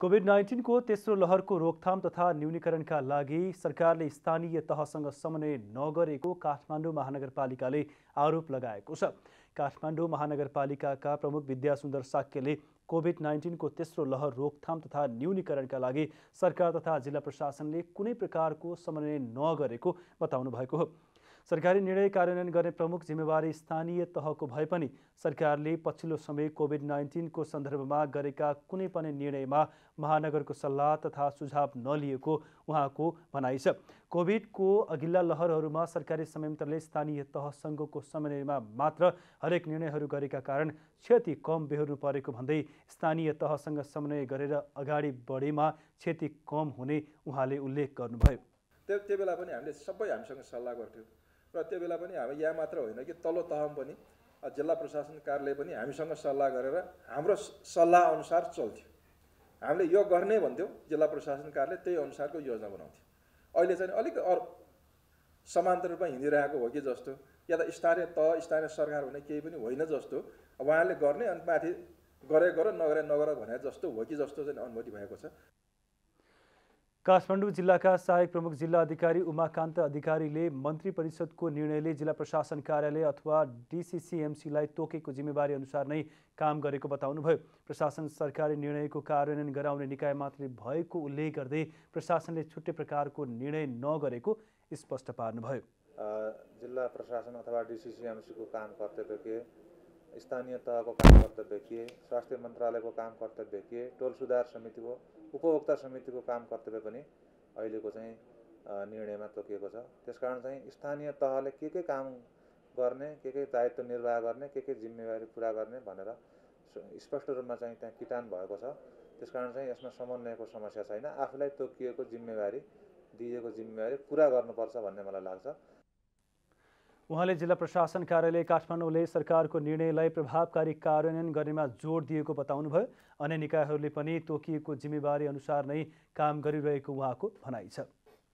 covid नाइन्टिनको तेस्रो लहरको रोकथाम तथा न्यूनीकरणका लागि सरकारले स्थानीय तहसँग समन्वय नगरेको काठमाडौँ महानगरपालिकाले आरोप लगाएको छ काठमाडौँ महानगरपालिकाका प्रमुख विद्यासुन्दर साक्यले कोभिड नाइन्टिनको तेस्रो लहर रोकथाम तथा न्यूनीकरणका लागि सरकार तथा जिल्ला प्रशासनले कुनै प्रकारको समन्वय नगरेको बताउनु भएको हो सरकारी निर्णय कार्यान्वयन गर्ने प्रमुख जिम्मेवारी स्थानीय तहको भए पनि सरकारले पछिल्लो समय कोभिड नाइन्टिनको सन्दर्भमा गरेका कुनै पनि निर्णयमा महानगरको सल्लाह तथा सुझाव नलिएको उहाँको भनाइ छ कोभिडको अघिल्ला लहरहरूमा सरकारी संयन्त्रले स्थानीय तहसँगको समन्वयमा मात्र हरेक निर्णयहरू गरेका कारण क्षति कम बेहोर्नु परेको भन्दै स्थानीय तहसँग समन्वय गरेर अगाडि बढेमा क्षति कम हुने उहाँले उल्लेख गर्नुभयो त्यो त्यो बेला पनि हामीले सबै हामीसँग सल्लाह गर्थ्यौँ र त्यो बेला पनि हामी यहाँ मात्र होइन कि तल्लो तहमा पनि जिल्ला प्रशासन कार्यालय पनि हामीसँग सल्लाह गरेर हाम्रो सल्लाह अनुसार चल्थ्यो हामीले यो गर्ने भन्थ्यौँ जिल्ला प्रशासन कार्यालय त्यही अनुसारको योजना बनाउँथ्यो अहिले चाहिँ अलिक अरू समान्तर रूपमा हिँडिरहेको हो कि जस्तो या त स्थानीय तह स्थानीय सरकार भने केही पनि होइन जस्तो उहाँले गर्ने अनि माथि गरे गर नगरे नगर भने जस्तो हो कि जस्तो चाहिँ अनुभूति भएको छ काठमाडौँ जिल्लाका सहायक प्रमुख जिल्ला अधिकारी उमाकान्त अधिकारीले मन्त्री परिषदको निर्णयले जिल्ला प्रशासन कार्यालय अथवा डिसिसिएमसीलाई तोकेको जिम्मेवारी अनुसार नै काम गरेको बताउनुभयो प्रशासन सरकारी निर्णयको कार्यान्वयन गराउने निकाय मात्रै भएको उल्लेख गर्दै प्रशासनले छुट्टै प्रकारको निर्णय नगरेको स्पष्ट पार्नुभयो जिल्ला प्रशासन अथवा डिसिसिएमसीको काम कर्तव्य स्थानीय तहको काम कर्तव्य के स्वास्थ्य मन्त्रालयको काम कर्तव्य के टोल सुधार समितिको उपभोक्ता समितिको काम कर्तव्य पनि अहिलेको चाहिँ निर्णयमा तोकिएको छ त्यसकारण चाहिँ स्थानीय तहले के के काम गर्ने के के दायित्व निर्वाह गर्ने के के जिम्मेवारी पुरा गर्ने भनेर स्पष्ट रूपमा चाहिँ त्यहाँ किटान भएको छ त्यस कारण चाहिँ यसमा समन्वयको समस्या छैन आफूलाई तोकिएको जिम्मेवारी दिएको जिम्मेवारी पुरा गर्नुपर्छ भन्ने मलाई लाग्छ उहाँले जिल्ला प्रशासन कार्यालय काठमाडौँले सरकारको निर्णयलाई प्रभावकारी कार्यान्वयन गर्नेमा जोड दिएको बताउनुभयो अन्य निकायहरूले पनि तोकिएको जिम्मेवारी अनुसार नै काम गरिरहेको उहाँको भनाइ छ